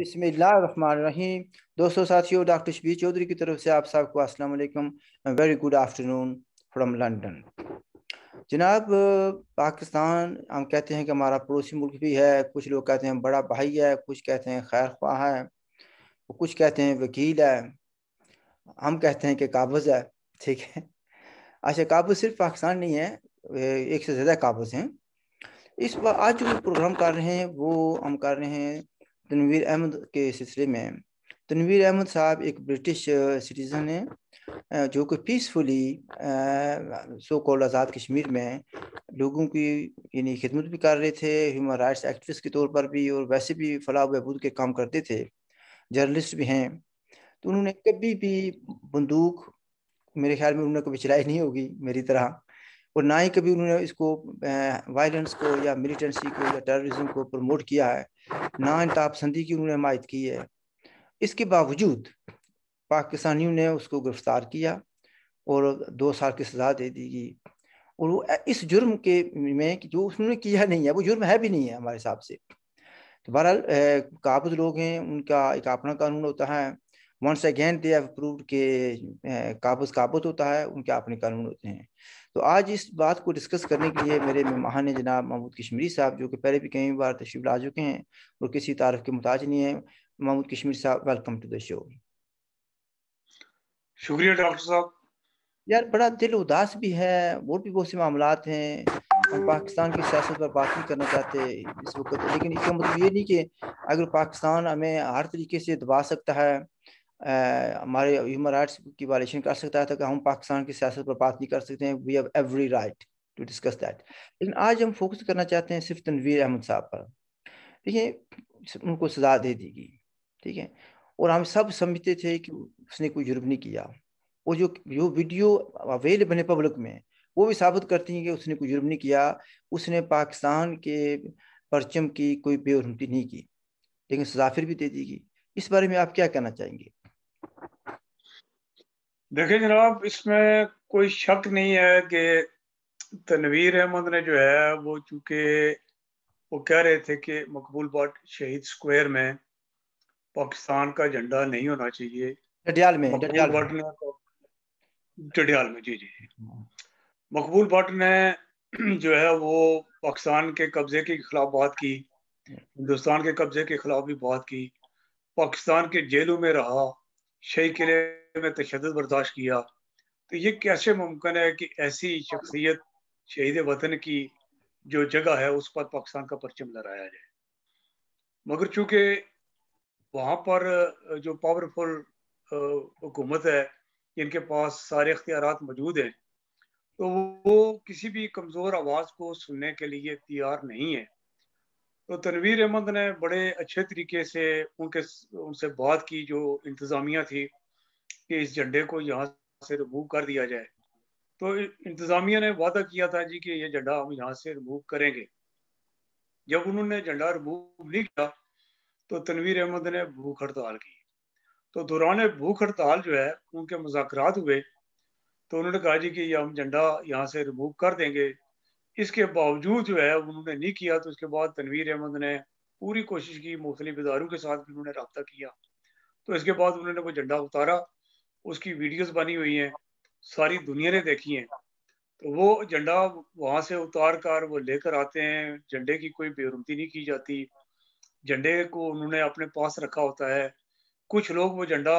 बिसमीम दोस्तों साथियों डॉक्टर शबीर चौधरी की तरफ से आप सबको अस्सलाम वालेकुम very good afternoon from London जनाब पाकिस्तान हम कहते हैं कि हमारा पड़ोसी मुल्क भी है कुछ लोग कहते हैं बड़ा भाई है कुछ कहते हैं खैर ख्वा है कुछ कहते हैं वकील है हम कहते हैं कि काबज़ है ठीक है अच्छा काबज़ सिर्फ पाकिस्तान नहीं है एक से ज़्यादा काबज़ हैं इस बार आज जो प्रोग्राम कर रहे हैं वो हम कर रहे हैं तनवीर अहमद के सिलसिले में तनवीर अहमद साहब एक ब्रिटिश सिटीज़न है जो कि peacefully so called Azad Kashmir में लोगों की यानी खिदमत भी कर रहे थे ह्यूमन राइट्स एक्टिविस्ट के तौर पर भी और वैसे भी फलाह बहबूद के काम करते थे जर्नलिस्ट भी हैं तो उन्होंने कभी भी बंदूक मेरे ख्याल में उन्होंने कभी चलाई नहीं होगी मेरी तरह और ना ही कभी उन्होंने इसको वायलेंस को या मिलिटेंसी को या टेररिज्म को प्रमोट किया है ना इंताब की उन्होंने हमायत की है इसके बावजूद पाकिस्तानियों ने उसको गिरफ्तार किया और दो साल की सज़ा दे दी गई और वो इस जुर्म के में जो उसने किया नहीं है वो जुर्म है भी नहीं है हमारे हिसाब से तो बहरहाल काबुज लोग हैं उनका एक अपना कानून होता है once again they have proved के काबूस काबूत होता है उनके अपने कानून होते हैं तो आज इस बात को डिस्कस करने के लिए मेरे मेहमान ने जनाब महमूद कश्मीरी साहब जो कि पहले भी कई बार तशरीफ ला चुके हैं और किसी तारफ़ के मुताज नहीं है महमूद कश्मीर साहब वेलकम टू द शो शुक्रिया डॉक्टर साहब यार बड़ा दिल उदास भी है और भी बहुत से मामला हैं हम पाकिस्तान की सियासत पर बात नहीं करना चाहते इस वक्त लेकिन इसका मतलब ये नहीं कि अगर पाकिस्तान हमें हर तरीके से दबा सकता है हमारे ह्यूमन राइट्स की वायलेशन कर सकता है तो हम पाकिस्तान की सियासत पर बात नहीं कर सकते हैं we have every right to discuss that लेकिन आज हम फोकस करना चाहते हैं सिर्फ तनवीर अहमद साहब पर देखिए उनको सजा दे दी गई ठीक है और हम सब समझते थे कि उसने कोई जुर्म नहीं किया वो जो जो वीडियो अवेल बने पब्लिक में वो भी साबित करती हैं कि उसने कोई जुर्म नहीं किया उसने पाकिस्तान के परचम की कोई बेहरमती नहीं की लेकिन सजा फिर भी दे दी गई इस बारे में आप क्या कहना चाहेंगे देखिए जनाब इसमें कोई शक नहीं है कि तनवीर अहमद ने जो है वो चूंकि वो कह रहे थे कि मकबूल बाट शहीद स्क्वायर में पाकिस्तान का झंडा नहीं होना चाहिए डडियाल में डडियाल भट्ट ने डडियाल तो- में जी जी मकबूल भट्ट ने जो है वो पाकिस्तान के कब्जे के खिलाफ बात की हिंदुस्तान के कब्जे के खिलाफ भी बात की पाकिस्तान के जेलों में रहा शही किले में तशद बर्दाश्त किया तो ये कैसे मुमकिन है कि ऐसी शख्सियत शहीद वतन की जो जगह है उस पर पाकिस्तान का परचम लहराया जाए मगर चूंकि वहाँ पर जो पावरफुल हुकूमत है जिनके पास सारे अख्तियार मौजूद हैं तो वो किसी भी कमज़ोर आवाज़ को सुनने के लिए तैयार नहीं है तो तनवीर अहमद ने बड़े अच्छे तरीके से उनके उनसे बात की जो इंतज़ामिया थी कि इस झंडे को यहाँ से रिमूव कर दिया जाए तो इंतज़ामिया ने वादा किया था जी कि ये झंडा हम यहाँ से रिमूव करेंगे जब उन्होंने झंडा रिमूव नहीं किया तो तनवीर अहमद ने भूख हड़ताल की तो दौरान भूख हड़ताल जो है उनके मुजाकर हुए तो उन्होंने कहा जी कि हम झंडा यहाँ से रिमूव कर देंगे इसके बावजूद जो है उन्होंने नहीं किया तो इसके बाद तनवीर अहमद ने पूरी कोशिश की मुख्तलि इदारों के साथ भी उन्होंने रबता किया तो इसके बाद उन्होंने वो झंडा उतारा उसकी वीडियोज बनी हुई हैं सारी दुनिया ने देखी हैं तो वो झंडा वहां से उतार कर वो लेकर आते हैं झंडे की कोई बेरुमती नहीं की जाती झंडे को उन्होंने अपने पास रखा होता है कुछ लोग वो झंडा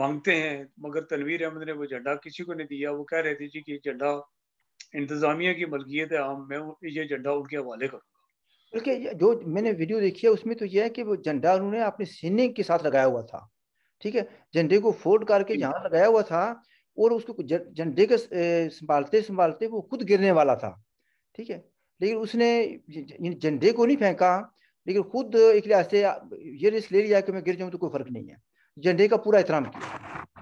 मांगते हैं मगर तनवीर अहमद ने वो झंडा किसी को नहीं दिया वो कह रहे थे जी कि झंडा इंतजामिया की मलकियत आम मैं ये झंडा उनके हवाले करूँगा बल्कि जो मैंने वीडियो देखी है उसमें तो यह है कि वो झंडा उन्होंने अपने सीने के साथ लगाया हुआ था ठीक है झंडे को फोल्ड करके जहाँ लगाया हुआ था और उसको झंडे के संभालते संभालते वो खुद गिरने वाला था ठीक है लेकिन उसने झंडे को नहीं फेंका लेकिन खुद एक लिहाज से ये रिस्क ले लिया कि मैं गिर जाऊँ तो कोई फर्क नहीं है झंडे का पूरा एहतराम किया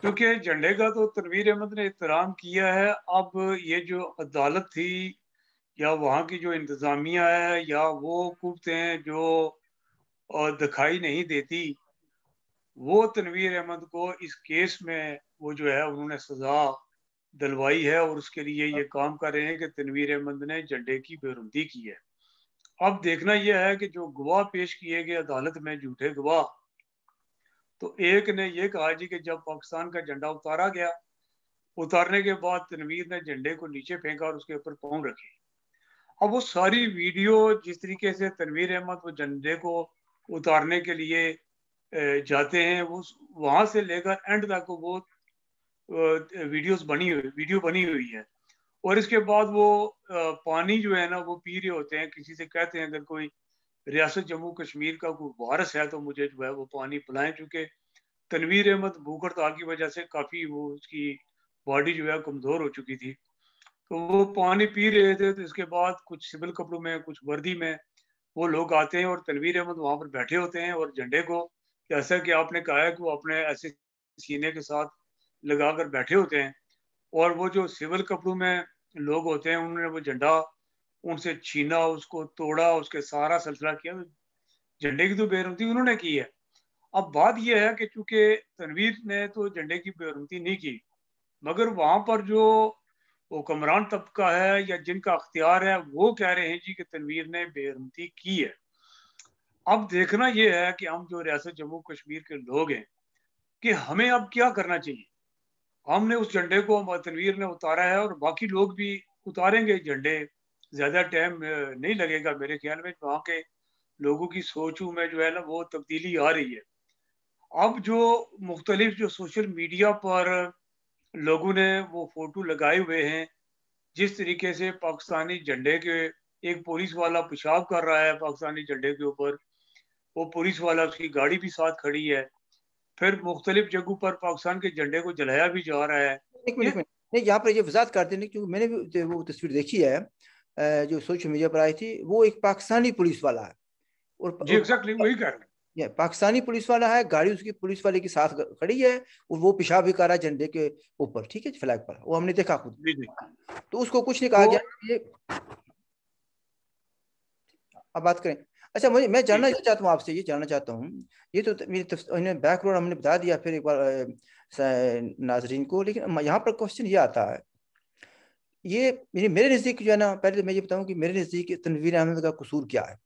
क्योंकि झंडे का तो तनवीर अहमद ने एहतराम किया है अब ये जो अदालत थी या वहाँ की जो इंतज़ामिया है या वो कुतें जो दिखाई नहीं देती वो तनवीर अहमद को इस केस में वो जो है उन्होंने सज़ा दिलवाई है और उसके लिए ये काम कर रहे हैं कि तनवीर अहमद ने झंडे की बेरुंदी की है अब देखना यह है कि जो गवाह पेश किए गए अदालत में झूठे गवाह तो एक ने यह कहा जी कि जब पाकिस्तान का झंडा उतारा गया उतारने के बाद तनवीर ने झंडे को नीचे फेंका और उसके ऊपर पाँव रखे अब वो सारी वीडियो जिस तरीके से तनवीर अहमद वो झंडे को उतारने के लिए जाते हैं वो वहां से लेकर एंड तक वो वीडियोस बनी हुई वीडियो बनी हुई है और इसके बाद वो पानी जो है ना वो पी रहे होते हैं किसी से कहते हैं अगर कोई रियासत जम्मू कश्मीर का कोई वारस है तो मुझे जो है वो पानी पिलाएं चूंकि तनवीर अहमद भूखड़ताल की वजह से काफ़ी वो उसकी बॉडी जो है कमज़ोर हो चुकी थी तो वो पानी पी रहे थे तो इसके बाद कुछ सिविल कपड़ों में कुछ वर्दी में वो लोग आते हैं और तनवीर अहमद वहाँ पर बैठे होते हैं और झंडे को जैसा कि आपने कहा है कि वो अपने ऐसे सीने के साथ लगा कर बैठे होते हैं और वो जो सिविल कपड़ों में लोग होते हैं उन्होंने वो झंडा उनसे छीना उसको तोड़ा उसके सारा सिलसिला किया झंडे की तो बेरुमती उन्होंने की है अब बात यह है कि चूंकि तनवीर ने तो झंडे की बेरुमती नहीं की मगर वहां पर जो हुक्मरान तबका है या जिनका अख्तियार है वो कह रहे हैं जी कि तनवीर ने बेरमती की है अब देखना यह है कि हम जो रियासत जम्मू कश्मीर के लोग हैं कि हमें अब क्या करना चाहिए हमने उस झंडे को तनवीर ने उतारा है और बाकी लोग भी उतारेंगे झंडे ज़्यादा टाइम नहीं लगेगा मेरे ख्याल में वहां के लोगों की सोचों में जो है ना वो तब्दीली आ रही है अब जो मुख्तलिफ जो सोशल मीडिया पर लोगों ने वो फोटो लगाए हुए हैं जिस तरीके से पाकिस्तानी झंडे के एक पुलिस वाला पेशाब कर रहा है पाकिस्तानी झंडे के ऊपर वो पुलिस वाला उसकी गाड़ी भी साथ खड़ी है फिर मुख्तलिफ जगहों पर पाकिस्तान के झंडे को जलाया भी जा रहा है नहीं यहाँ पर ये वजात कर देने क्योंकि मैंने भी वो तस्वीर देखी है जो सोशल मीडिया पर आई थी वो एक पाकिस्तानी पुलिस वाला है और एग्जैक्टली वही कह रहे पाकिस्तानी पुलिस वाला है गाड़ी उसकी पुलिस वाले के साथ खड़ी है और वो पेशाब भी कर रहा है झंडे के ऊपर ठीक है फ्लैग पर वो हमने देखा खुद तो उसको कुछ नहीं कहा तो गया अब बात करें अच्छा मुझे मैं जानना चाहता हूँ आपसे ये जानना चाहता हूँ ये तो मेरे बैकग्राउंड हमने बता दिया फिर एक बार नाजरीन को लेकिन यहाँ पर क्वेश्चन ये आता है ये मेरे नज़दीक जो है ना पहले तो मैं ये बताऊँ कि मेरे नज़दीक तनवीर अहमद का कसूर क्या है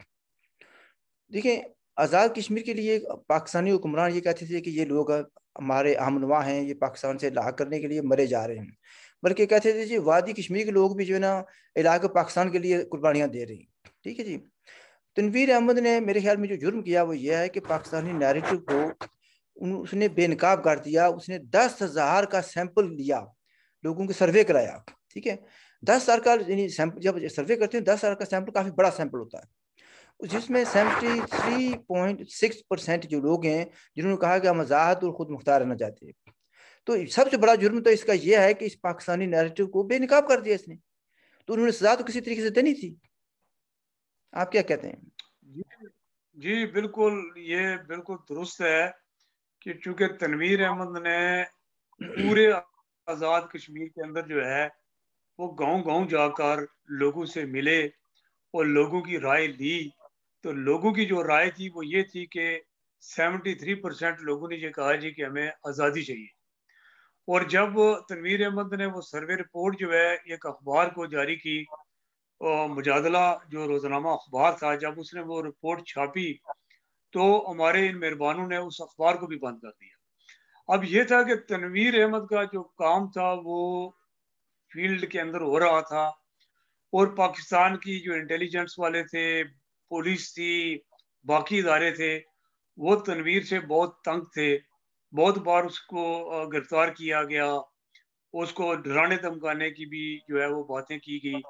देखिए आज़ाद कश्मीर के लिए पाकिस्तानी हुक्मरान ये कहते थे कि ये लोग हमारे आमनवा हैं ये पाकिस्तान से लाग करने के लिए मरे जा रहे हैं बल्कि कहते थे जी वादी कश्मीर के लोग भी जो है ना इलाके पाकिस्तान के लिए कुर्बानियाँ दे रही हैं ठीक है जी तनवीर अहमद ने मेरे ख्याल में जो जुर्म किया वो ये है कि पाकिस्तानी नैरेटिव को उसने बेनकाब कर दिया उसने दस हज़ार का सैंपल लिया लोगों के सर्वे कराया ठीक है दस हजार का जब सर्वे करते हैं दस हजार का सैंपल काफ़ी बड़ा सैंपल होता है जिसमें seventy three point six percent जो लोग हैं जिन्होंने कहा कि हम आज़ाद और ख़ुद मुख्तार रहना चाहते हैं तो सबसे बड़ा जुर्म तो इसका यह है कि इस पाकिस्तानी नैरेटिव को बेनकाब कर दिया इसने तो उन्होंने सजा तो किसी तरीके से देनी थी आप क्या कहते हैं जी बिल्कुल ये बिल्कुल दुरुस्त है कि चूंकि तनवीर अहमद ने पूरे आज़ाद कश्मीर के अंदर जो है वो गांव-गांव जाकर लोगों से मिले और लोगों की राय ली तो लोगों की जो राय थी वो ये थी कि 73 परसेंट लोगों ने ये कहा जी कि हमें आज़ादी चाहिए और जब तनवीर अहमद ने वो सर्वे रिपोर्ट जो है एक अखबार को जारी की मुजादला जो रोज़नामा अखबार था जब उसने वो रिपोर्ट छापी तो हमारे इन मेहरबानों ने उस अखबार को भी बंद कर दिया अब ये था कि तनवीर अहमद का जो काम था वो फील्ड के अंदर हो रहा था और पाकिस्तान की जो इंटेलिजेंस वाले थे पुलिस थी बाकी इदारे थे वो तनवीर से बहुत तंग थे बहुत बार उसको गिरफ्तार किया गया उसको डराने धमकाने की भी जो है वो बातें की गई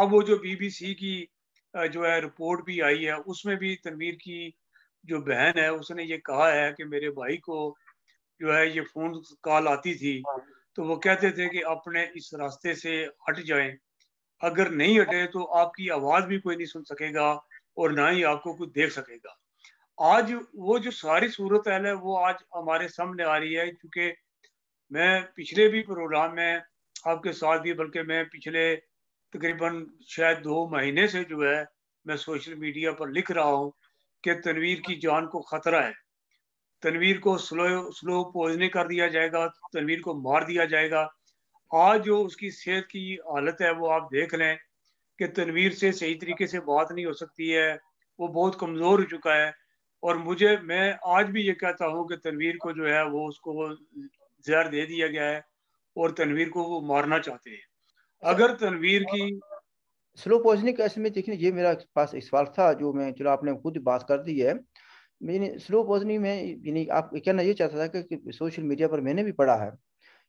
अब वो जो बीबीसी की जो है रिपोर्ट भी आई है उसमें भी तनवीर की जो बहन है उसने ये कहा है कि मेरे भाई को जो है ये फोन कॉल आती थी तो वो कहते थे कि अपने इस रास्ते से हट जाएं अगर नहीं हटे तो आपकी आवाज़ भी कोई नहीं सुन सकेगा और ना ही आपको कुछ देख सकेगा आज वो जो सारी सूरत हाल है वो आज हमारे सामने आ रही है क्योंकि मैं पिछले भी प्रोग्राम में आपके साथ भी बल्कि मैं पिछले तकरीबन शायद दो महीने से जो है मैं सोशल मीडिया पर लिख रहा हूँ कि तनवीर की जान को खतरा है तनवीर को स्लो स्लो पोजने कर दिया जाएगा तनवीर को मार दिया जाएगा आज जो उसकी सेहत की हालत है वो आप देख लें कि तनवीर से सही तरीके से बात नहीं हो सकती है वो बहुत कमज़ोर हो चुका है और मुझे मैं आज भी ये कहता हूँ कि तनवीर को जो है वो उसको जहर दे दिया गया है और तनवीर को वो मारना चाहते हैं अगर तनवीर की स्लो पोजनिंग ऐसे में देखिए ये मेरा पास एक सवाल था जो मैं चलो आपने खुद बात कर दी है मैंने स्लो पॉजनी में यानी आप कहना ये चाहता था कि सोशल मीडिया पर मैंने भी पढ़ा है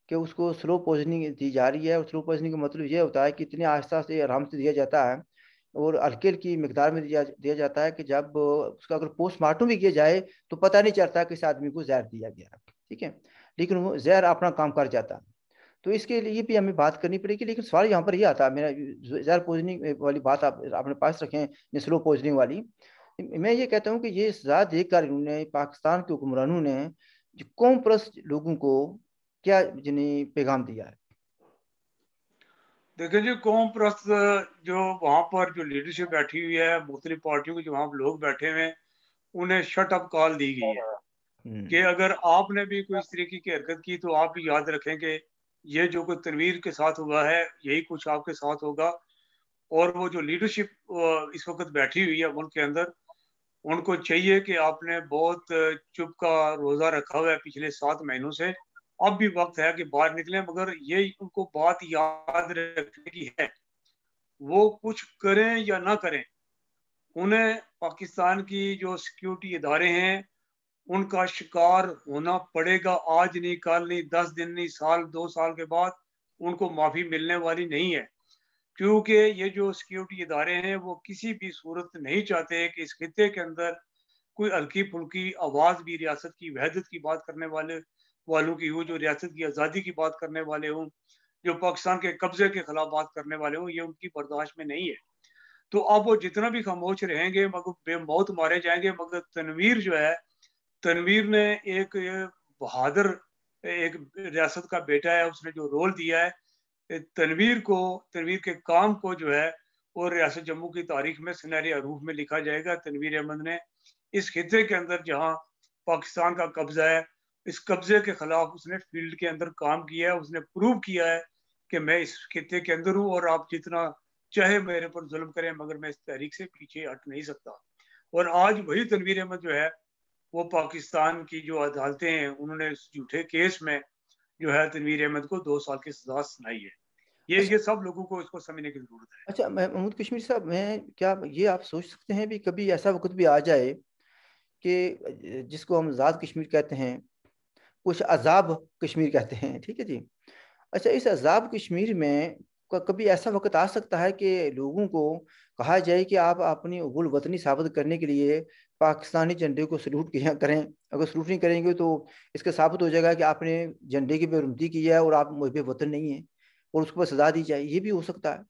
कि उसको स्लो पॉइजनिंग दी जा रही है और स्लो पॉइजनिंग का मतलब ये होता है कि इतने आस्था से आराम से दिया जाता है और हल्के की मकदार में दिया दिया जाता है कि जब उसका अगर पोस्टमार्टम भी किया जाए तो पता नहीं चलता किस आदमी को जहर दिया गया ठीक है लेकिन वो जहर अपना काम कर जाता तो इसके लिए भी हमें बात करनी पड़ेगी लेकिन सवाल यहाँ पर ये आता है मेरा जहर पोजनिंग वाली बात आप अपने पास रखें स्लो पोजनिंग वाली मैं ये कहता हूँ कि ये सजा देकर पाकिस्तान के हुक्मरानों ने कौम प्रस्त लोगों को क्या जिन्हें पैगाम दिया है देखिए जी कौम प्रस्त जो वहाँ पर जो लीडरशिप बैठी हुई है मुख्तलि पार्टियों के जो वहाँ लोग बैठे हुए हैं उन्हें शट अप कॉल दी गई है हम्म। कि अगर आपने भी कोई इस तरीके की हरकत की तो आप भी याद रखें कि ये जो कुछ तनवीर के साथ हुआ है यही कुछ आपके साथ होगा और वो जो लीडरशिप इस वक्त बैठी हुई है मुल्क के अंदर उनको चाहिए कि आपने बहुत चुप का रोज़ा रखा हुआ है पिछले सात महीनों से अब भी वक्त है कि बाहर निकले मगर ये उनको बात याद रखने की है वो कुछ करें या ना करें उन्हें पाकिस्तान की जो सिक्योरिटी इदारे हैं उनका शिकार होना पड़ेगा आज नहीं कल नहीं दस दिन नहीं साल दो साल के बाद उनको माफ़ी मिलने वाली नहीं है क्योंकि ये जो सिक्योरिटी इदारे हैं वो किसी भी सूरत नहीं चाहते कि इस खत्े के अंदर कोई हल्की फुल्की आवाज़ भी रियासत की वहदत की बात करने वाले वालों की हो जो रियासत की आज़ादी की बात करने वाले हों जो पाकिस्तान के कब्जे के खिलाफ बात करने वाले हों ये उनकी बर्दाश्त में नहीं है तो अब वो जितना भी खामोश रहेंगे मगर बेमौत मारे जाएंगे मगर तनवीर जो है तनवीर ने एक बहादुर एक रियासत का बेटा है उसने जो रोल दिया है तनवीर को तनवीर के काम को जो है वो रियासत जम्मू की तारीख में सुनहरे अरूफ में लिखा जाएगा तनवीर अहमद ने इस खत्े के अंदर जहाँ पाकिस्तान का कब्जा है इस कब्जे के खिलाफ उसने फील्ड के अंदर काम किया है उसने प्रूव किया है कि मैं इस खत्े के अंदर हूँ और आप जितना चाहे मेरे पर जुल्म करें मगर मैं इस तहरीक से पीछे हट नहीं सकता और आज वही तनवीर अहमद जो है वो पाकिस्तान की जो अदालतें हैं उन्होंने इस झूठे केस में जो है तनवीर अहमद को दो साल की सजा सुनाई है ये अच्छा। ये सब लोगों को इसको समझने की जरूरत है अच्छा महमूद कश्मीर साहब मैं क्या ये आप सोच सकते हैं भी कभी ऐसा वक्त भी आ जाए कि जिसको हम आज़ाद कश्मीर कहते हैं कुछ अजाब कश्मीर कहते हैं ठीक है जी अच्छा इस अजाब कश्मीर में कभी ऐसा वक्त आ सकता है कि लोगों को कहा जाए कि आप अपनी उगुल वतनी साबित करने के लिए पाकिस्तानी झंडे को सल्यूट करें अगर सल्यूट नहीं करेंगे तो इसका साबित हो जाएगा कि आपने झंडे की बेरुमती की है और आप मुझे वतन नहीं है और उसके सजा दी जाए ये भी हो सकता है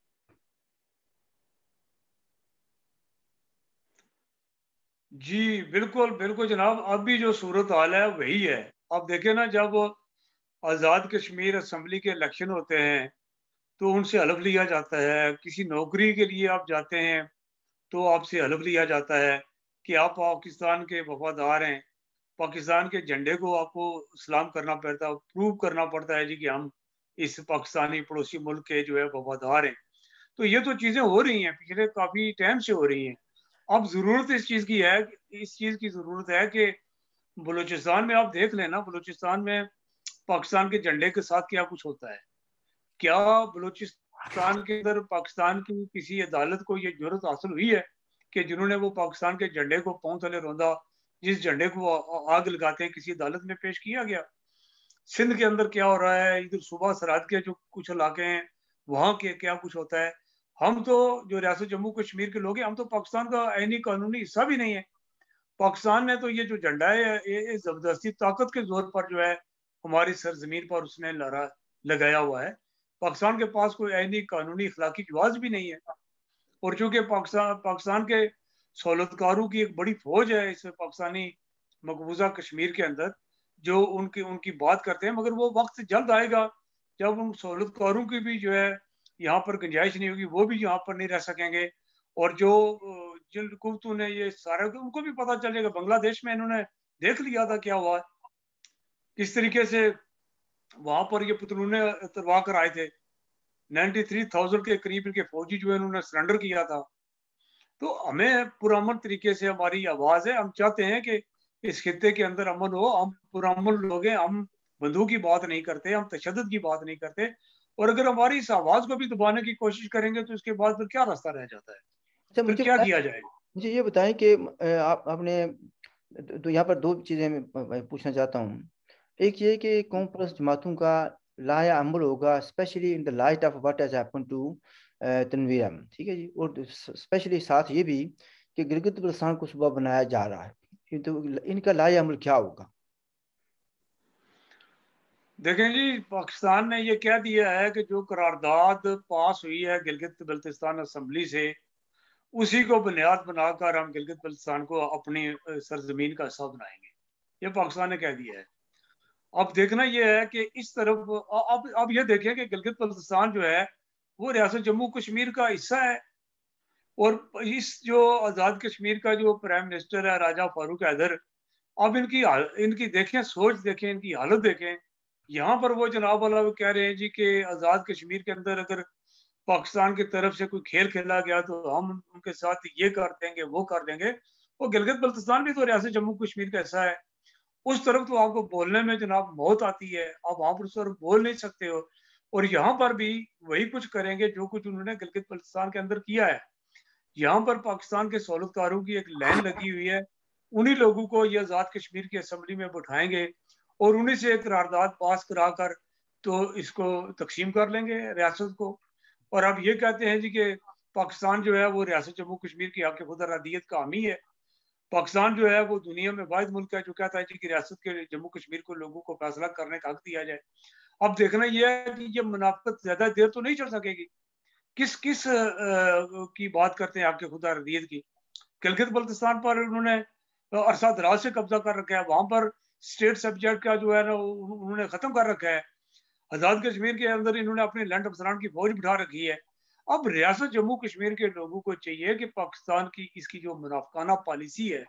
जी बिल्कुल बिल्कुल जनाब अभी जो सूरत हाल है वही है आप देखें ना जब आज़ाद कश्मीर असम्बली के इलेक्शन होते हैं तो उनसे हलफ लिया जाता है किसी नौकरी के लिए आप जाते हैं तो आपसे हलफ लिया जाता है कि आप पाकिस्तान के वफादार हैं पाकिस्तान के झंडे को आपको सलाम करना पड़ता है प्रूव करना पड़ता है जी कि हम इस पाकिस्तानी पड़ोसी मुल्क के जो है वफादार हैं तो ये तो चीज़ें हो रही हैं पिछले काफ़ी टाइम से हो रही हैं अब ज़रूरत इस चीज़ की है इस चीज़ की ज़रूरत है कि बलूचिस्तान में आप देख लेना बलूचिस्तान में पाकिस्तान के झंडे के साथ क्या कुछ होता है क्या बलूचिस्तान के अंदर पाकिस्तान की किसी अदालत को ये जरूरत हासिल हुई है कि जिन्होंने वो पाकिस्तान के झंडे को पौन तले रौंदा जिस झंडे को आग लगाते हैं किसी अदालत में पेश किया गया सिंध के अंदर क्या हो रहा है इधर सुबह सरहद के जो कुछ इलाके हैं वहाँ के क्या कुछ होता है हम तो जो रियासत जम्मू कश्मीर के लोग हैं हम तो पाकिस्तान का आइनी कानूनी हिस्सा भी नहीं है पाकिस्तान ने तो ये जो झंडा है ये जबरदस्ती ताकत के जोर पर जो है हमारी सरजमीन पर उसने लहरा लगाया हुआ है पाकिस्तान के पास कोई ऐनी कानूनी इखलाकी जवाज भी नहीं है और चूंकि पाकिस्तान पाकिस्तान के सहूलतकारों की एक बड़ी फौज है इस पाकिस्तानी मकबूजा कश्मीर के अंदर जो उनकी उनकी बात करते हैं मगर वो वक्त जल्द आएगा जब उन सहूलतकारों की भी जो है यहाँ पर गुंजाइश नहीं होगी वो भी यहाँ पर नहीं रह सकेंगे और जो जिन कुतों ने ये सारे उनको भी पता चलेगा बांग्लादेश में इन्होंने देख लिया था क्या हुआ किस तरीके से वहां पर ये पुतलूने तरवा कर आए थे 93,000 के करीब इनके फौजी जो है उन्होंने सरेंडर किया था तो हमें पुरान तरीके से हमारी आवाज है हम चाहते हैं कि इस खत्े के अंदर अमन हो हम पुरमन लोग हैं हम बंदूक की बात नहीं करते हम तशद की बात नहीं करते और अगर हमारी इस आवाज को भी दबाने की कोशिश करेंगे तो इसके बाद फिर क्या रास्ता रह जाता है अच्छा मुझे क्या किया जाए मुझे ये बताएं कि आप आपने तो यहाँ पर दो चीज़ें पूछना चाहता हूँ एक ये कि कौन परस्त जमातों का लाया अमल होगा specially in the light of what has happen to तनवीरम ठीक है जी और स्पेशली साथ ये भी कि गिलगित बल्स्तान को सुबह बनाया जा रहा है किंतु तो इनका लाए अमल क्या होगा देखें जी पाकिस्तान ने यह कह दिया है कि जो करारदाद पास हुई है गिलगित बल्तिस्तान असम्बली से उसी को बुनियाद बनाकर हम गिलगित बल्तिस्तान को अपनी सरजमीन का हिस्सा बनाएंगे ये पाकिस्तान ने कह दिया है अब देखना यह है कि इस तरफ अब अब यह देखें कि गिलगित बल्तिस्तान जो है वो रियासत जम्मू कश्मीर का हिस्सा है और इस जो आज़ाद कश्मीर का जो प्राइम मिनिस्टर है राजा फारूक हैदर अब इनकी इनकी देखें सोच देखें इनकी हालत देखें यहाँ पर वो जनाब वाला कह रहे हैं जी कि आज़ाद कश्मीर के अंदर अगर पाकिस्तान की तरफ से कोई खेल खेला गया तो हम उनके साथ ये कर देंगे वो कर देंगे और गिलगित बल्तिस्तान भी तो रियासत जम्मू कश्मीर का ऐसा है उस तरफ तो आपको बोलने में जनाब मौत आती है आप वहाँ पर उस तरफ बोल नहीं सकते हो और यहाँ पर भी वही कुछ करेंगे जो कुछ उन्होंने गिलगित बल्तिस्तान के अंदर किया है यहाँ पर पाकिस्तान के सहूलतकारों की एक लाइन लगी हुई है उन्हीं लोगों को यह आज़ाद कश्मीर की असम्बली में बैठाएंगे और उन्हीं से एक करारदाद पास करा कर तो इसको तकसीम कर लेंगे रियासत को और आप ये कहते हैं जी कि पाकिस्तान जो है वो रियासत जम्मू कश्मीर की आपके खुदा अरदियत का हामी है पाकिस्तान जो है वो दुनिया में वाद मुल्क है जो कहता है जी कि रियासत के जम्मू कश्मीर को लोगों को फैसला करने का हक दिया जाए अब देखना यह है कि ये मुनाफत ज्यादा देर तो नहीं चल सकेगी किस किस आ, की बात करते हैं आपके खुदा रदीद की गिलगित बल्तिस्तान पर उन्होंने अरसा दराज से कब्जा कर रखा है वहां पर स्टेट सब्जेक्ट का जो है ना उन्होंने ख़त्म कर रखा है आज़ाद कश्मीर के अंदर इन्होंने अपने लैंड अफसरान की फौज बिठा रखी है अब रियासत जम्मू कश्मीर के लोगों को चाहिए कि पाकिस्तान की इसकी जो मुनाफाना पॉलिसी है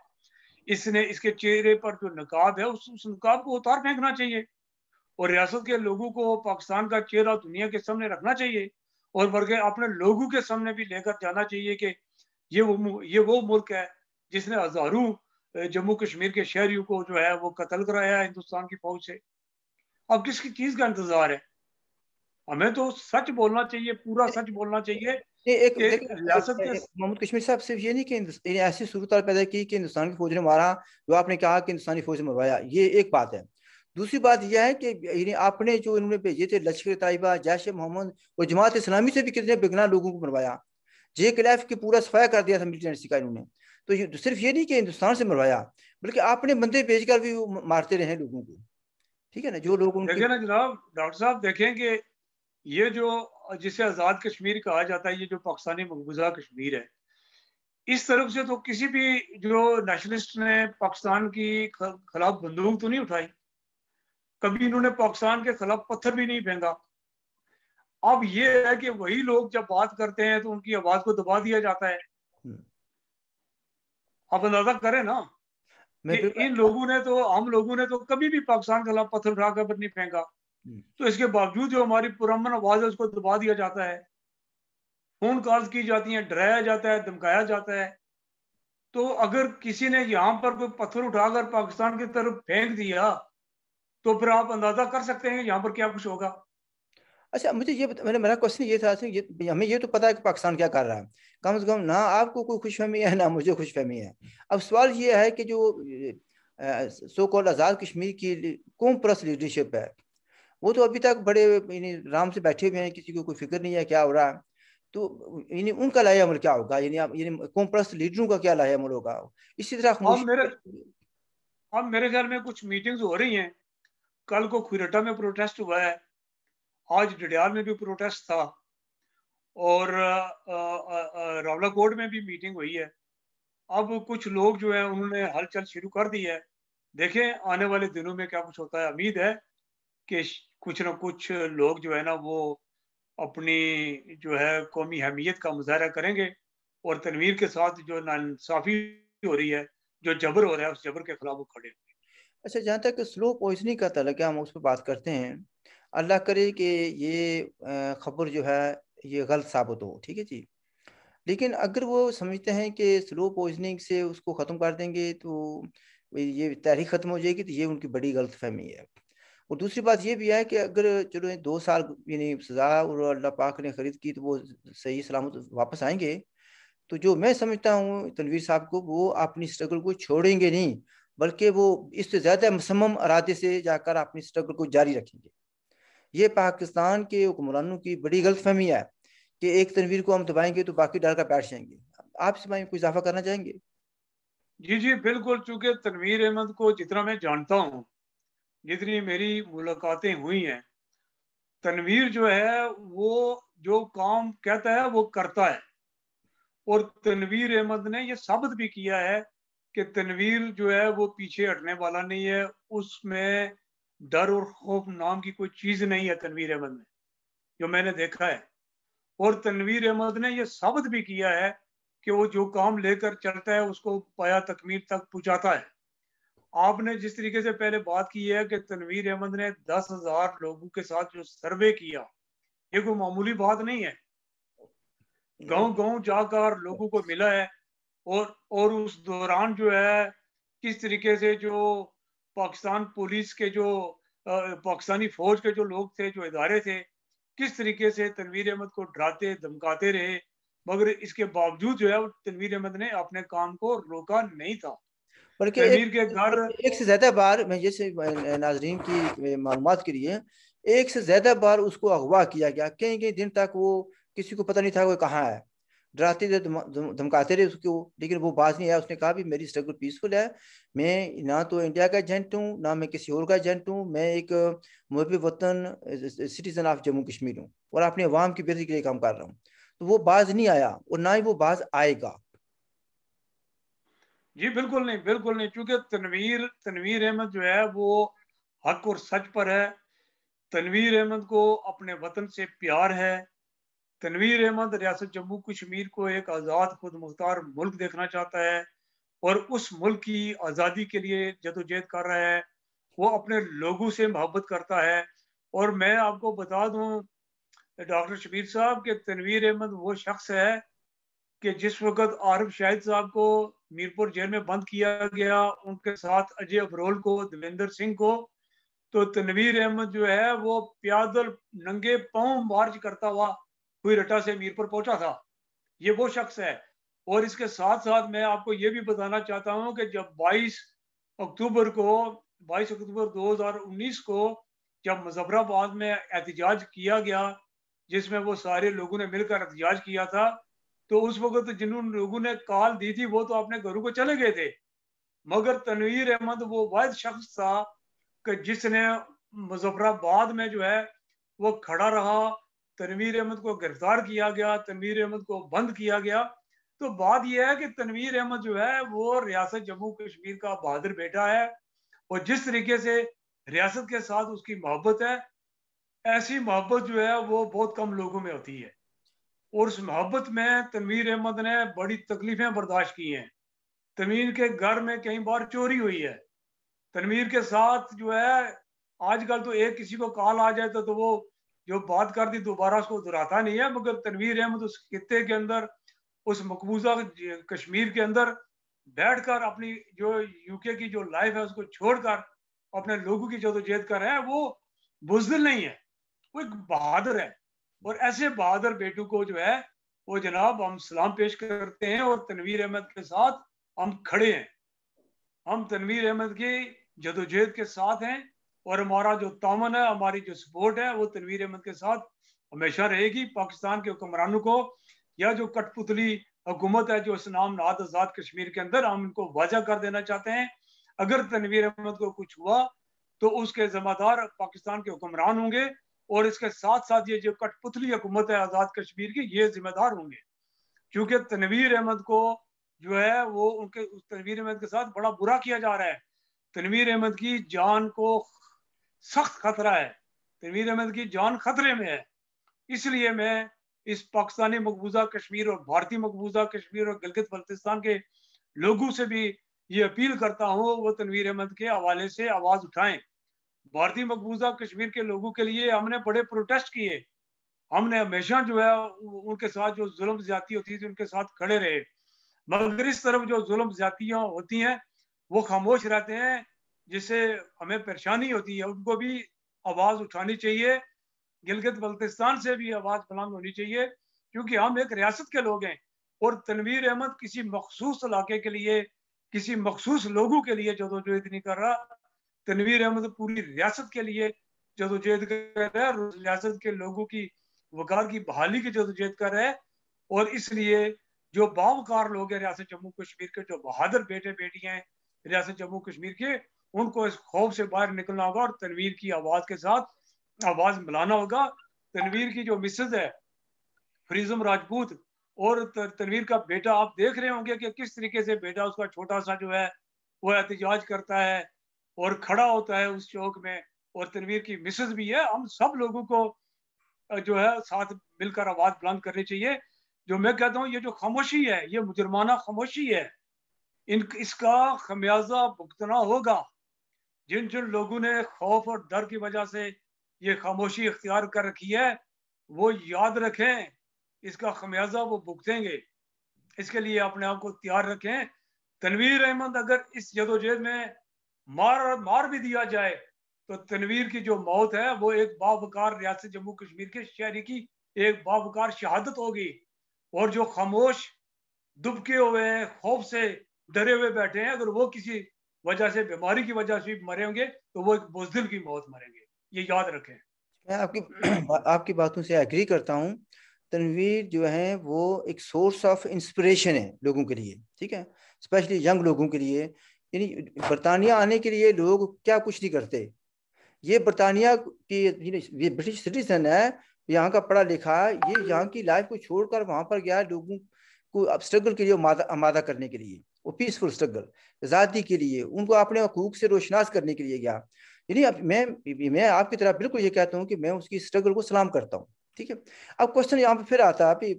इसने इसके चेहरे पर जो नकाब है उस, उस नकाब को उतार फेंकना चाहिए और रियासत के लोगों को पाकिस्तान का चेहरा दुनिया के सामने रखना चाहिए और बल्कि अपने लोगों के सामने भी लेकर जाना चाहिए कि ये वो ये वो मुल्क है जिसने हजारों जम्मू कश्मीर के शहरियों को जो है वो कत्ल कराया है हिंदुस्तान की फौज से अब किसकी चीज का इंतजार है हमें तो सच बोलना चाहिए पूरा सच बोलना चाहिए एक मोहम्मद कश्मीर साहब सिर्फ ये नहीं कि ऐसी सूरत पैदा की कि हिंदुस्तान की फौज ने मारा जो आपने कहा कि हिंदुस्तानी फौज ने मरवाया ये एक बात है दूसरी बात यह है कि आपने जो इन्होंने भेजे थे लश्कर तयबा जैश मोहम्मद और जमात इस्लामी से भी कितने बेगना लोगों को मरवाया जे लाइफ की पूरा सफाया कर दिया था मिलिटेंसी का इन्होंने तो ये तो सिर्फ ये नहीं कि हिंदुस्तान से मरवाया बल्कि आपने बंदे भेज कर भी मारते रहे लोगों को ठीक है ना जो लोग उनके... ना जनाब डॉक्टर साहब देखें कि ये जो जिसे आज़ाद कश्मीर कहा जाता है ये जो पाकिस्तानी मकबूजा कश्मीर है इस तरफ से तो किसी भी जो नेशनलिस्ट ने पाकिस्तान की खिलाफ बंदूक तो नहीं उठाई कभी इन्होंने पाकिस्तान के खिलाफ पत्थर भी नहीं फेंका अब ये है कि वही लोग जब बात करते हैं तो उनकी आवाज को दबा दिया जाता है हम्म। आप अंदाजा करें ना कि इन लोगों ने तो हम लोगों ने तो कभी भी पाकिस्तान के खिलाफ पत्थर उठाकर नहीं फेंका हम्म। तो इसके बावजूद जो हमारी पुरमन आवाज है उसको दबा दिया जाता है फोन कॉल की जाती हैं डराया जाता है धमकाया जाता है तो अगर किसी ने यहां पर कोई पत्थर उठाकर पाकिस्तान की तरफ फेंक दिया तो फिर आप अंदाजा कर सकते हैं यहाँ पर क्या कुछ होगा अच्छा मुझे ये मैंने मेरा क्वेश्चन ये था ये हमें ये तो पता है कि पाकिस्तान क्या कर रहा है कम से कम ना आपको कोई खुशफहमी है ना मुझे खुशफहमी है अब सवाल ये है कि जो सो कॉल आज़ाद कश्मीर की कौन प्रस लीडरशिप है वो तो अभी तक बड़े यानी से बैठे हुए हैं किसी को कोई फिक्र नहीं है क्या हो रहा है तो यानी उनका लाया अमल क्या होगा यानी आप यानी लीडरों का क्या लाया अमल होगा इसी तरह अब मेरे अब मेरे ख्याल में कुछ मीटिंग्स हो रही हैं कल को खुरटा में प्रोटेस्ट हुआ है आज डडियाल में भी प्रोटेस्ट था और रावला कोट में भी मीटिंग हुई है अब कुछ लोग जो है उन्होंने हलचल शुरू कर दी है देखें आने वाले दिनों में क्या कुछ होता है उम्मीद है कि कुछ ना कुछ लोग जो है ना वो अपनी जो है कौमी अहमियत का मुजाहरा करेंगे और तनवीर के साथ जो नासाफ़ी हो रही है जो जबर हो रहा है उस जबर के खिलाफ वो खड़े होंगे अच्छा जहाँ तक स्लो पॉइजनिंग का तलक है हम उस पर बात करते हैं अल्लाह करे कि ये खबर जो है ये गलत साबित हो ठीक है जी लेकिन अगर वो समझते हैं कि स्लो पॉइजनिंग से उसको ख़त्म कर देंगे तो ये तारीख ख़त्म हो जाएगी तो ये उनकी बड़ी गलत फहमी है और दूसरी बात ये भी है कि अगर चलो दो साल यानी सज़ा और अल्लाह पाक ने ख़रीद की तो वो सही सलामत वापस आएंगे तो जो मैं समझता हूँ तनवीर साहब को वो अपनी स्ट्रगल को छोड़ेंगे नहीं बल्कि वो इससे ज़्यादा मसम अरादे से जाकर अपनी स्ट्रगल को जारी रखेंगे ये पाकिस्तान के हुक्मरानों की बड़ी फहमी है कि एक तनवीर को हम दबाएंगे तो बाकी डर का बैठ जाएंगे आप इस बारे में कुछ इजाफा करना चाहेंगे जी जी बिल्कुल चूंकि तनवीर अहमद को जितना मैं जानता हूँ जितनी मेरी मुलाकातें हुई हैं तनवीर जो है वो जो काम कहता है वो करता है और तनवीर अहमद ने ये साबित भी किया है कि तनवीर जो है वो पीछे हटने वाला नहीं है उसमें डर और खौफ नाम की कोई चीज़ नहीं है तनवीर अहमद में जो मैंने देखा है और तनवीर अहमद ने यह साबित भी किया है कि वो जो काम लेकर चलता है उसको पाया तकमीर तक पहुँचाता है आपने जिस तरीके से पहले बात की है कि तनवीर अहमद ने दस हजार लोगों के साथ जो सर्वे किया ये कोई मामूली बात नहीं है गांव गांव जाकर लोगों को मिला है और और उस दौरान जो है किस तरीके से जो पाकिस्तान पुलिस के जो पाकिस्तानी फौज के जो लोग थे जो इदारे थे किस तरीके से तनवीर अहमद को डराते धमकाते रहे मगर इसके बावजूद जो है तनवीर अहमद ने अपने काम को रोका नहीं था बल्कि एक, एक से ज्यादा बार मैं जैसे नाजरीन की मालूम के लिए एक से ज्यादा बार उसको अगवा किया गया कई कई दिन तक वो किसी को पता नहीं था वो कहाँ है डराते थे धमकाते रहे उसको लेकिन वो बाज नहीं आया उसने कहा भी मेरी स्ट्रगल पीसफुल है मैं ना तो इंडिया का एजेंट हूँ ना मैं किसी और का एजेंट हूँ मैं एक मुहब वतन सिटीजन ऑफ जम्मू कश्मीर हूँ और अपने अवाम की बेहतरी के लिए काम कर रहा हूँ तो वो बाज नहीं आया और ना ही वो बाज आएगा जी बिल्कुल नहीं बिल्कुल नहीं क्योंकि तनवीर तनवीर अहमद जो है वो हक और सच पर है तनवीर अहमद को अपने वतन से प्यार है तनवीर अहमद रियासत जम्मू कश्मीर को एक आज़ाद खुद मुख्तार मुल्क देखना चाहता है और उस मुल्क की आज़ादी के लिए जदोजहद कर रहा है वो अपने लोगों से मोहब्बत करता है और मैं आपको बता दूँ डॉक्टर शबीर साहब के तनवीर अहमद वो शख्स है कि जिस वक्त आरफ शाहिद साहब को मीरपुर जेल में बंद किया गया उनके साथ अजय अबरोल को देवेंद्र सिंह को तो तनवीर अहमद जो है वो प्यादल नंगे पाँव मार्च करता हुआ कोई रटा से मीरपुर पहुंचा था ये वो शख्स है और इसके साथ साथ मैं आपको ये भी बताना चाहता हूँ कि जब 22 अक्टूबर को 22 अक्टूबर 2019 को जब मुजफ्फराबाद में एहतजाज किया गया जिसमें वो सारे लोगों ने मिलकर एहतजाज किया था तो उस वक्त जिन लोगों ने कॉल दी थी वो तो अपने घरों को चले गए थे मगर तनवीर अहमद वो वाद शख्स था कि जिसने मुजफ्फराबाद में जो है वो खड़ा रहा तनवीर अहमद को गिरफ्तार किया गया तनवीर अहमद को बंद किया गया तो बात यह है कि तनवीर अहमद जो है वो रियासत जम्मू कश्मीर का बहादुर बेटा है और जिस तरीके से रियासत के साथ उसकी मोहब्बत है ऐसी मोहब्बत जो है वो बहुत कम लोगों में होती है और उस मोहब्बत में तनवीर अहमद ने बड़ी तकलीफें बर्दाश्त की हैं तनवीर के घर में कई बार चोरी हुई है तनवीर के साथ जो है आजकल तो एक किसी को कॉल आ तो, तो वो जो बात कर दी दोबारा उसको दोहराता नहीं है मगर तनवीर अहमद उस खत्े के अंदर उस मकबूजा कश्मीर के अंदर बैठकर अपनी जो यूके की जो लाइफ है उसको छोड़कर अपने लोगों की जदोजहद कर रहे हैं वो बुजदिल नहीं है वो एक बहादुर है और ऐसे बहादुर बेटों को जो है वो जनाब हम सलाम पेश करते हैं और तनवीर अहमद के साथ हम खड़े हैं हम तनवीर अहमद की जदोजहद के साथ हैं और हमारा जो तामन है हमारी जो सपोर्ट है वो तनवीर अहमद के साथ हमेशा रहेगी पाकिस्तान के हुक्मरानों को या जो कठपुतली हुकूमत है जो इस्लाम नाद आजाद कश्मीर के अंदर हम इनको वाजा कर देना चाहते हैं अगर तनवीर अहमद को कुछ हुआ तो उसके जिम्मेदार पाकिस्तान के हुक्मरान होंगे और इसके साथ साथ ये जो कठपुतली हुकूमत है आज़ाद कश्मीर की ये जिम्मेदार होंगे क्योंकि तनवीर अहमद को जो है वो उनके तनवीर अहमद के साथ बड़ा बुरा किया जा रहा है तनवीर अहमद की जान को सख्त खतरा है तनवीर अहमद की जान खतरे में है इसलिए मैं इस पाकिस्तानी मकबूजा कश्मीर और भारतीय मकबूजा कश्मीर और गलगित बल्तिस्तान के लोगों से भी ये अपील करता हूँ वो तनवीर अहमद के हवाले से आवाज़ उठाएं भारतीय मकबूजा कश्मीर के लोगों के लिए हमने बड़े प्रोटेस्ट किए हमने हमेशा जो है उनके साथ जो जुल्म ज्यादा होती थी उनके साथ खड़े रहे मगर इस तरफ जो जुल्म ज्यादा होती हैं वो खामोश रहते हैं जिससे हमें परेशानी होती है उनको भी आवाज़ उठानी चाहिए गिलगित बल्तिस्तान से भी आवाज़ बुलंद होनी चाहिए क्योंकि हम एक रियासत के लोग हैं और तनवीर अहमद किसी मखसूस इलाके के लिए किसी मखसूस लोगों के लिए जदोजहद नहीं कर रहा तनवीर अहमद पूरी रियासत के लिए जदोजहद कर रहा है रियासत के लोगों की वकार की बहाली की जदोजहद कर रहा है और इसलिए जो बावकार लोग हैं रियासत जम्मू कश्मीर के जो बहादुर बेटे बेटियाँ हैं रियासत जम्मू कश्मीर के उनको इस खौफ से बाहर निकलना होगा और तनवीर की आवाज के साथ आवाज मिलाना होगा तनवीर की जो मिसेज है फ्रीजम राजपूत और तनवीर का बेटा आप देख रहे होंगे कि किस तरीके से बेटा उसका छोटा सा जो है वो एहतजाज करता है और खड़ा होता है उस चौक में और तनवीर की मिसेज भी है हम सब लोगों को जो है साथ मिलकर आवाज बुलंद करनी चाहिए जो मैं कहता हूँ ये जो खामोशी है ये मुजरमाना खामोशी है इन इसका खमियाजा भुगतना होगा जिन जिन लोगों ने खौफ और डर की वजह से ये खामोशी अख्तियार कर रखी है वो याद रखें इसका खमियाजा वो भुगतेंगे इसके लिए अपने आप को तैयार रखें तनवीर अहमद अगर इस जदोजहद में मार मार भी दिया जाए तो तनवीर की जो मौत है वो एक बावकार रियासत जम्मू कश्मीर के शहरी की एक बावकार शहादत होगी और जो खामोश दुबके हुए हैं खौफ से डरे हुए बैठे हैं अगर वो किसी वजह से बीमारी की वजह से मरे होंगे तो वो एक बुजदिल की मौत मरेंगे ये याद रखें मैं आपकी आपकी बातों से एग्री करता हूँ तनवीर जो है वो एक सोर्स ऑफ इंस्पिरेशन है लोगों के लिए ठीक है स्पेशली यंग लोगों के लिए यानी बरतानिया आने के लिए लोग क्या कुछ नहीं करते ये बरतानिया की ये ब्रिटिश सिटीजन है यहाँ का पढ़ा लिखा ये यहाँ की लाइफ को छोड़कर वहाँ पर गया लोगों को अब स्ट्रगल के लिए आमादा करने के लिए वो पीसफुल स्ट्रगल आज़ादी के लिए उनको अपने हकूक से रोशनास करने के लिए गया यानी मैं मैं आपकी तरह बिल्कुल ये कहता हूँ कि मैं उसकी स्ट्रगल को सलाम करता हूँ ठीक है अब क्वेश्चन यहाँ पे फिर आता है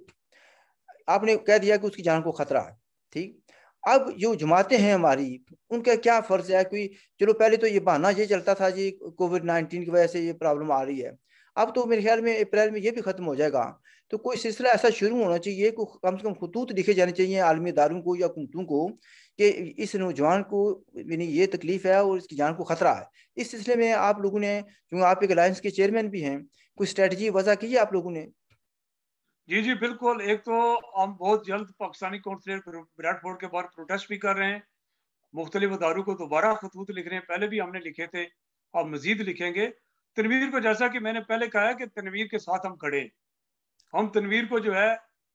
आपने कह दिया कि उसकी जान को खतरा है ठीक अब जो जमातें हैं हमारी उनका क्या फ़र्ज है कोई चलो पहले तो ये बहाना ये चलता था जी कोविड नाइन्टीन की वजह से ये प्रॉब्लम आ रही है अब तो मेरे ख्याल में अप्रैल में ये भी ख़त्म हो जाएगा तो कोई सिलसिला ऐसा शुरू होना चाहिए को कम से कम खतूत लिखे जाने चाहिए आलमी इदारों को या कुमतों को कि इस नौजवान को यानी ये तकलीफ़ है और इसकी जान को ख़तरा है इस सिलसिले में आप लोगों ने क्योंकि आप एक अलायंस के चेयरमैन भी हैं कोई स्ट्रेटजी वजह की है आप लोगों ने जी जी बिल्कुल एक तो हम बहुत जल्द पाकिस्तानी कौंसलेट विराट बोर्ड के बाहर प्रोटेस्ट भी कर रहे हैं मुख्तलिफ अदारों को दोबारा खतूत लिख रहे हैं पहले भी हमने लिखे थे अब मजीद लिखेंगे तनवीर को जैसा कि मैंने पहले कहा है कि तनवीर के साथ हम खड़े हम तनवीर को जो है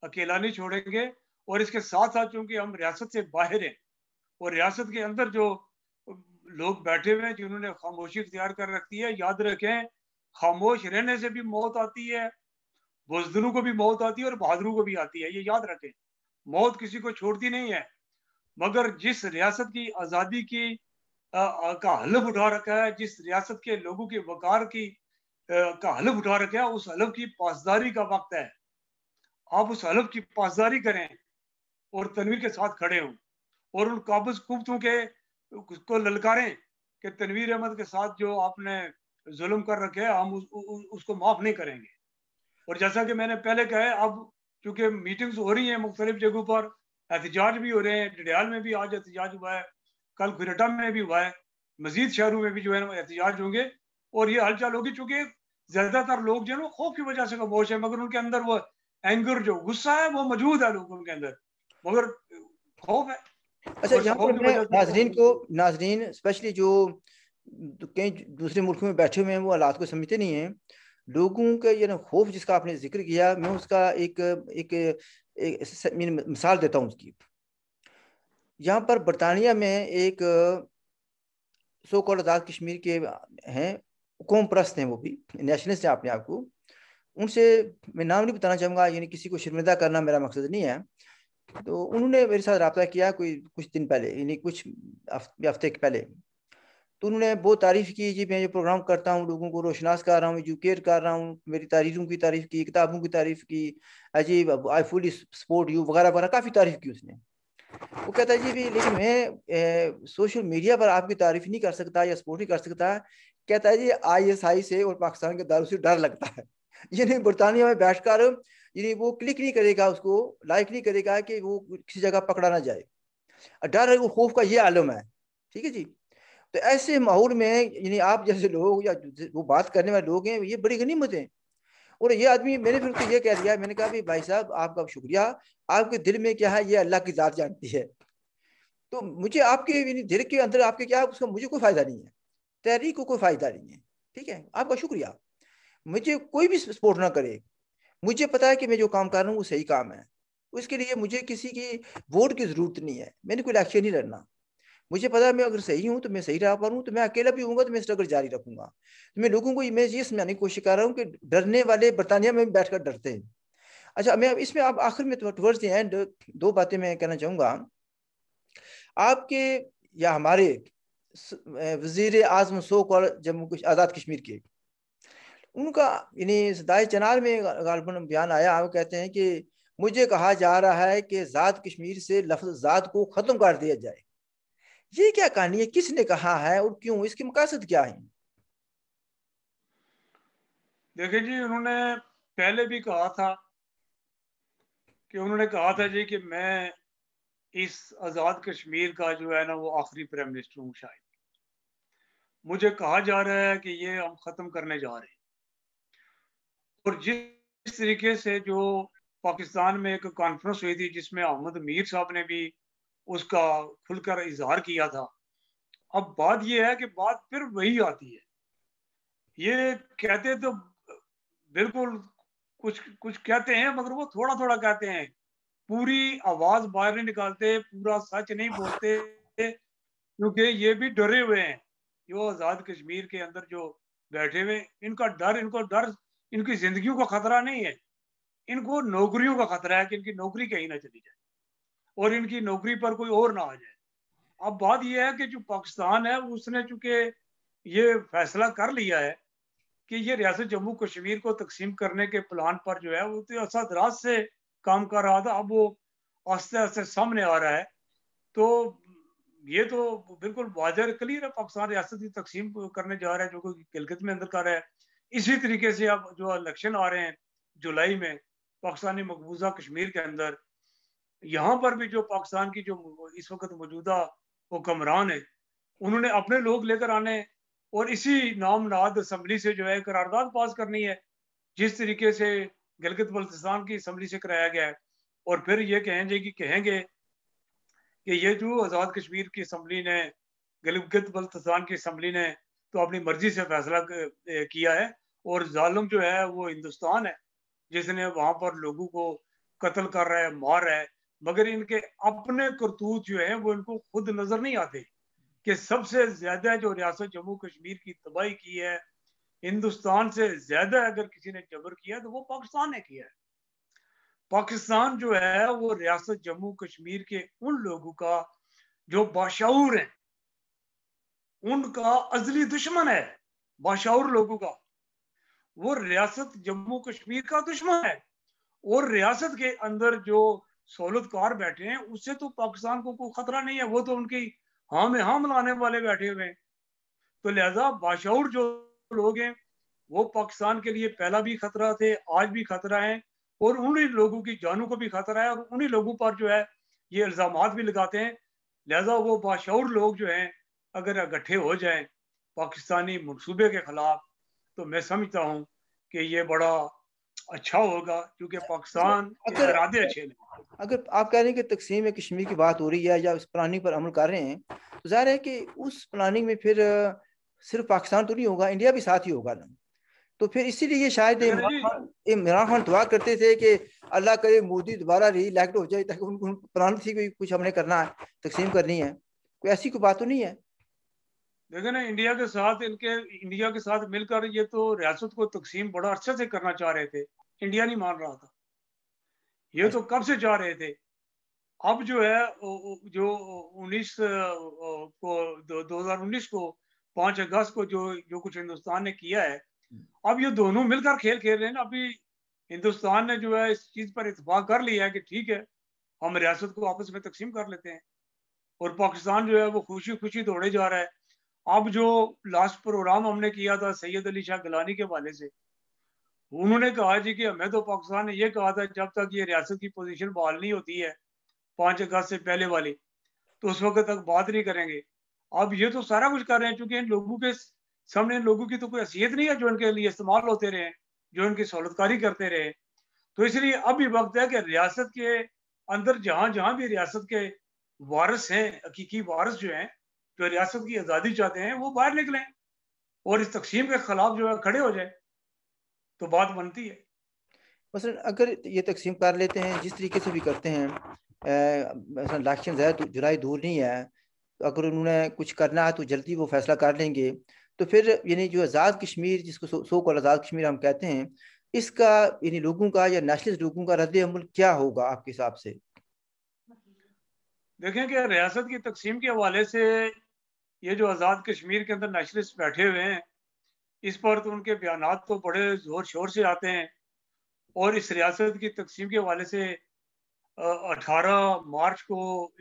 अकेला नहीं छोड़ेंगे और इसके साथ साथ चूंकि हम रियासत से बाहर हैं और रियासत के अंदर जो लोग बैठे हुए हैं जिन्होंने खामोशी इख्तियार कर रखी है याद रखें खामोश रहने से भी मौत आती है बुजदलों को भी मौत आती है और बहादुरों को भी आती है ये याद रखें मौत किसी को छोड़ती नहीं है मगर जिस रियासत की आज़ादी की का हलफ उठा रखा है जिस रियासत के लोगों के वकार की का हलफ उठा रखा है उस हलफ की पासदारी का वक्त है आप उस हलफ की पासदारी करें और तनवीर के साथ खड़े हों और उन काबज कुतों के उसको ललकारें कि तनवीर अहमद के साथ जो आपने जुल्म कर रखे है हम उस, उस, उसको माफ़ नहीं करेंगे और जैसा कि मैंने पहले कहा है अब चूंकि मीटिंग्स हो रही हैं मुख्तलिफ जगहों पर एहतजाज भी हो रहे हैं डडियाल में भी आज एहतजाज हुआ है कल खुरेटा में भी हुआ है मजीद शहरों में भी जो है ना एहतजाज होंगे और ये हलचल होगी चूंकि ज्यादातर लोग जो है ना खौफ की वजह से खबोश है मगर उनके अंदर वो एंगर जो गुस्सा है वो मौजूद है लोगों के अंदर मगर खौफ है अच्छा यहाँ पर नाजरीन को नाजरीन स्पेशली जो कई दूसरे मुल्कों में बैठे हुए हैं वो हालात को समझते नहीं हैं लोगों के ये ना खौफ जिसका आपने जिक्र किया मैं उसका एक एक, एक, एक मिसाल देता हूँ उसकी यहाँ पर बरतानिया में एक सो कॉल आज़ाद कश्मीर के हैं कौम प्रस्त हैं वो भी नेशनलिस्ट हैं अपने आप को उनसे मैं नाम नहीं बताना चाहूँगा यानी किसी को शर्मिंदा करना मेरा मकसद नहीं है तो उन्होंने मेरे साथ रबता किया कोई कुछ दिन पहले यानी कुछ हफ्ते पहले तो उन्होंने बहुत तारीफ़ की जी मैं ये प्रोग्राम करता हूँ लोगों को रोशनास कर रहा हूँ एजुकेट कर रहा हूँ मेरी तारीफों की तारीफ़ की किताबों की तारीफ़ की अजीब आई फुली सपोर्ट यू वगैरह वगैरह काफ़ी तारीफ़ की उसने वो कहता है जी भी लेकिन मैं ए, सोशल मीडिया पर आपकी तारीफ नहीं कर सकता या सपोर्ट नहीं कर सकता कहता है जी आईएसआई से और पाकिस्तान के दारू से डर लगता है यानी बरतानिया में बैठकर यानी वो क्लिक नहीं करेगा उसको लाइक नहीं करेगा कि वो किसी जगह पकड़ा ना जाए डर वो खौफ का ये आलम है ठीक है जी तो ऐसे माहौल में यानी आप जैसे लोग या वो बात करने वाले लोग हैं ये बड़ी गनीमत है और ये आदमी मैंने फिर उसको ये कह दिया मैंने कहा भाई साहब आपका शुक्रिया आपके दिल में क्या है ये अल्लाह की ज़ात जानती है तो मुझे आपके दिल के अंदर आपके क्या है उसका मुझे कोई फ़ायदा नहीं है तहरीक को कोई फ़ायदा नहीं है ठीक है आपका शुक्रिया मुझे कोई भी सपोर्ट ना करे मुझे पता है कि मैं जो काम कर रहा हूँ वो सही काम है उसके लिए मुझे किसी की वोट की ज़रूरत नहीं है मैंने कोई इलेक्शन नहीं लड़ना मुझे पता है मैं अगर सही हूँ तो मैं सही रह पा रूँ तो मैं अकेला भी हूँ तो मैं स्ट्रगल जारी रखूंगा तो मैं लोगों को मैं ये समझाने की कोशिश कर रहा हूँ कि डरने वाले बरतानिया में बैठ कर डरते हैं अच्छा मैं इसमें आप आखिर में टूवर्ड्स द एंड दो बातें मैं कहना चाहूँगा आपके या हमारे वजीर आजम शोक और जम्मू आज़ाद कश्मीर के उनका यानी दाए चनार में गालबन बयान आया वो कहते हैं कि मुझे कहा जा रहा है कि ज़ात कश्मीर से लफ्ज ज़ात को ख़त्म कर दिया जाए ये क्या कहानी है किसने कहा है और क्यों इसकी मकासद क्या है देखिए जी उन्होंने पहले भी कहा था कि उन्होंने कहा था जी कि मैं इस आज़ाद कश्मीर का जो है ना वो आखिरी प्राइम मिनिस्टर हूँ शायद मुझे कहा जा रहा है कि ये हम ख़त्म करने जा रहे हैं और जिस तरीके से जो पाकिस्तान में एक कॉन्फ्रेंस हुई थी जिसमें अहमद मीर साहब ने भी उसका खुलकर इजहार किया था अब बात यह है कि बात फिर वही आती है ये कहते तो बिल्कुल कुछ कुछ कहते हैं मगर वो थोड़ा थोड़ा कहते हैं पूरी आवाज बाहर नहीं निकालते पूरा सच नहीं बोलते क्योंकि ये भी डरे हुए हैं जो आजाद कश्मीर के अंदर जो बैठे हुए इनका डर इनको डर इनकी जिंदगी का खतरा नहीं है इनको नौकरियों का खतरा है कि इनकी नौकरी कहीं ना चली जाए और इनकी नौकरी पर कोई और ना आ जाए अब बात यह है कि जो पाकिस्तान है उसने चूंकि ये फैसला कर लिया है कि ये रियासत जम्मू कश्मीर को तकसीम करने के प्लान पर जो है वो तो असद राज से काम कर रहा था अब वो आस्ते आस्ते सामने आ रहा है तो ये तो बिल्कुल वाजर क्लियर है पाकिस्तान रियासत की तकसीम करने जा रहा है जो कि गिलगित में अंदर कर रहा है इसी तरीके से अब जो इलेक्शन आ रहे हैं जुलाई में पाकिस्तानी मकबूजा कश्मीर के अंदर यहाँ पर भी जो पाकिस्तान की जो इस वक्त मौजूदा हुक्मरान है उन्होंने अपने लोग लेकर आने और इसी नाद असम्बली से जो है करारदाद पास करनी है जिस तरीके से गलगत बल्तिस्तान की असम्बली से कराया गया है और फिर ये कहेंगे कि कहेंगे कि ये जो आज़ाद कश्मीर की असम्बली ने गलगत बल्तिस्तान की असम्बली ने तो अपनी मर्जी से फैसला किया है और जालम जो है वो हिंदुस्तान है जिसने वहां पर लोगों को कत्ल कर रहा है मार रहा है मगर इनके अपने करतूत जो है वो इनको खुद नजर नहीं आते कि सबसे ज्यादा जो रियासत जम्मू कश्मीर की तबाही की है हिंदुस्तान से ज्यादा अगर किसी ने जबर किया तो वो पाकिस्तान ने किया है पाकिस्तान जो है वो रियासत जम्मू कश्मीर के उन लोगों का जो बाशाऊर है उनका अजली दुश्मन है बाशाऊर लोगों का वो रियासत जम्मू कश्मीर का दुश्मन है और रियासत के अंदर जो सहूलत तो कार बैठे हैं उससे तो पाकिस्तान को कोई खतरा नहीं है वो तो उनकी हाँ में हाँ मिलाने वाले बैठे हुए हैं तो लिहाजा बाशूर जो लोग हैं वो पाकिस्तान के लिए पहला भी खतरा थे आज भी खतरा है और उन्हीं लोगों की जानों को भी खतरा है और उन्हीं लोगों पर जो है ये इल्ज़ाम भी लगाते हैं लिहाजा वो बाशूर लोग जो हैं अगर इकट्ठे हो जाए पाकिस्तानी मनसूबे के ख़िलाफ़ तो मैं समझता हूँ कि ये बड़ा अच्छा होगा क्योंकि अच्छा, पाकिस्तान अगर इरादे अच्छे अगर आप कह रहे हैं कि तकसीम कश्मीर की बात हो रही है या उस प्लानिंग पर अमल कर रहे हैं तो जाहिर है कि उस प्लानिंग में फिर सिर्फ पाकिस्तान तो नहीं होगा इंडिया भी साथ ही होगा ना तो फिर इसीलिए शायद इमरान खान दुआ करते थे कि अल्लाह करे मोदी दोबारा इलेक्ट हो जाए ताकि उनको प्लान थी कि कुछ हमने करना है तकसीम करनी है कोई ऐसी कोई बात तो नहीं है ना इंडिया के साथ इनके इंडिया के साथ मिलकर ये तो रियासत को तकसीम बड़ा अच्छे से करना चाह रहे थे इंडिया नहीं मान रहा था ये तो कब से चाह रहे थे अब जो है जो 19 को 2019 को 5 अगस्त को जो जो कुछ हिंदुस्तान ने किया है अब ये दोनों मिलकर खेल खेल रहे हैं ना अभी हिंदुस्तान ने जो है इस चीज पर इतफाक कर लिया है कि ठीक है हम रियासत को आपस में तकसीम कर लेते हैं और पाकिस्तान जो है वो खुशी खुशी दौड़े जा रहा है अब जो लास्ट प्रोग्राम हमने किया था सैयद अली शाह गलानी के वाले से उन्होंने कहा जी कि हमें तो पाकिस्तान ने यह कहा था जब तक ये रियासत की पोजीशन बहाल नहीं होती है पांच अगस्त से पहले वाली तो उस वक्त तक बात नहीं करेंगे अब ये तो सारा कुछ कर रहे हैं चूंकि इन लोगों के सामने इन लोगों की तो कोई असीयत नहीं है जो इनके लिए इस्तेमाल होते रहे जो इनकी सहूलतकारी करते रहे तो इसलिए अब भी वक्त है कि रियासत के अंदर जहाँ जहाँ भी रियासत के वारस हैं हकीकी वारस जो हैं जो रियासत की आज़ादी चाहते हैं वो बाहर निकलें और इस तकसीम के खिलाफ जो है खड़े हो जाए तो बात बनती है मसलन अगर ये तकसीम कर लेते हैं जिस तरीके से भी करते हैं इलेक्शन है जुलाई दूर नहीं है तो अगर उन्होंने कुछ करना है तो जल्दी वो फैसला कर लेंगे तो फिर यानी जो आज़ाद कश्मीर जिसको सो कॉल आज़ाद कश्मीर हम कहते हैं इसका यानी लोगों का या नेशनलिस्ट लोगों का रद्द अमल क्या होगा आपके हिसाब से देखें कि रियासत की तकसीम के हवाले से ये जो आज़ाद कश्मीर के अंदर नेशनलिस्ट बैठे हुए हैं इस पर तो उनके बयान तो बड़े ज़ोर शोर से आते हैं और इस रियासत की तकसीम के हवाले से अठारह मार्च को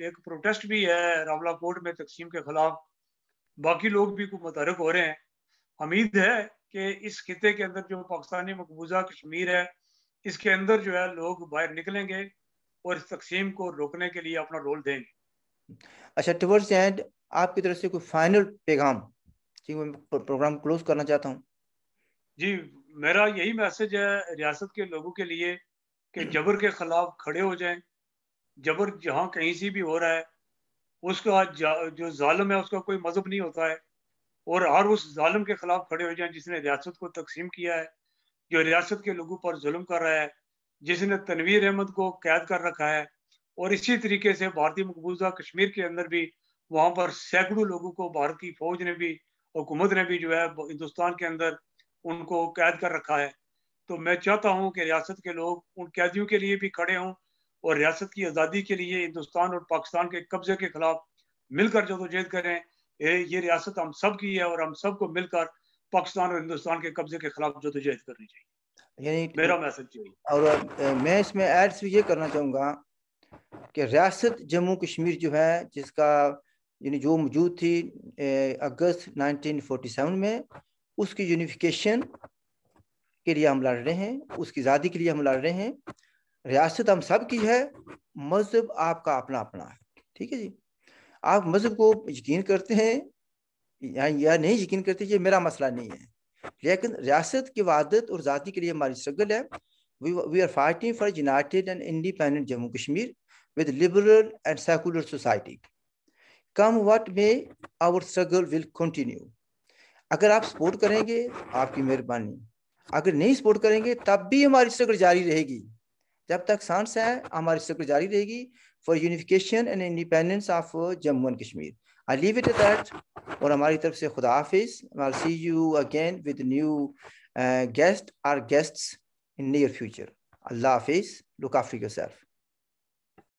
एक प्रोटेस्ट भी है रामला कोर्ट में तकसीम के खिलाफ बाकी लोग भी कुछ मुतरक हो रहे हैं उम्मीद है कि इस खत्े के अंदर जो पाकिस्तानी मकबूजा कश्मीर है इसके अंदर जो है लोग बाहर निकलेंगे और इस तकसीम को रोकने के लिए अपना रोल देंगे अच्छा टूवर्ड्स एंड आपकी तरफ से कोई फाइनल पैगाम जी मैं प्रोग्राम क्लोज करना चाहता हूँ जी मेरा यही मैसेज है रियासत के लोगों के लिए कि जबर के खिलाफ खड़े हो जाएं जबर जहाँ कहीं से भी हो रहा है उसका जो जालम है उसका कोई मजहब नहीं होता है और हर उस जालम के खिलाफ खड़े हो जाएं जिसने रियासत को तकसीम किया है जो रियासत के लोगों पर जुल्म कर रहा है जिसने तनवीर अहमद को कैद कर रखा है और इसी तरीके से भारतीय मकबूजा कश्मीर के अंदर भी वहां पर सैकड़ों लोगों को भारत की फौज ने भी हुकूमत ने भी जो है हिंदुस्तान के अंदर उनको कैद कर रखा है तो मैं चाहता हूँ कि रियासत के लोग उन कैदियों के लिए भी खड़े हों और रियासत की आज़ादी के लिए हिंदुस्तान और पाकिस्तान के कब्जे के खिलाफ मिलकर जदोजहद तो करें ये ये रियासत हम सब की है और हम सबको मिलकर पाकिस्तान और हिंदुस्तान के कब्जे के खिलाफ जदोजहद तो करनी चाहिए यानी मेरा मैसेज यही और मैं इसमें एड्स भी ये करना चाहूँगा कि रियासत जम्मू कश्मीर जो है जिसका यानी जो मौजूद थी अगस्त 1947 में उसकी यूनिफिकेशन के लिए हम लड़ रहे हैं उसकी आज़ादी के लिए हम लड़ रहे हैं रियासत हम सब की है मज़हब आपका अपना अपना है ठीक है जी आप मज़हब को यकीन करते हैं या, या नहीं यकीन करते ये मेरा मसला नहीं है लेकिन रियासत की वादत और ज़ाती के लिए हमारी स्ट्रगल है we are fighting for united and independent Jammu Kashmir with liberal and secular society come what में आवर स्ट्रगल विल कंटिन्यू अगर आप सपोर्ट करेंगे आपकी मेहरबानी अगर नहीं सपोर्ट करेंगे तब भी हमारी स्ट्रगल जारी रहेगी जब तक सांस है हमारी स्ट्रगल जारी रहेगी for unification and independence of Jammu and Kashmir I leave it that और हमारी तरफ से खुदा हाफिज see you again with new guest or guests in near future अल्लाह हाफिज लुक आफ्टर योरसेल्फ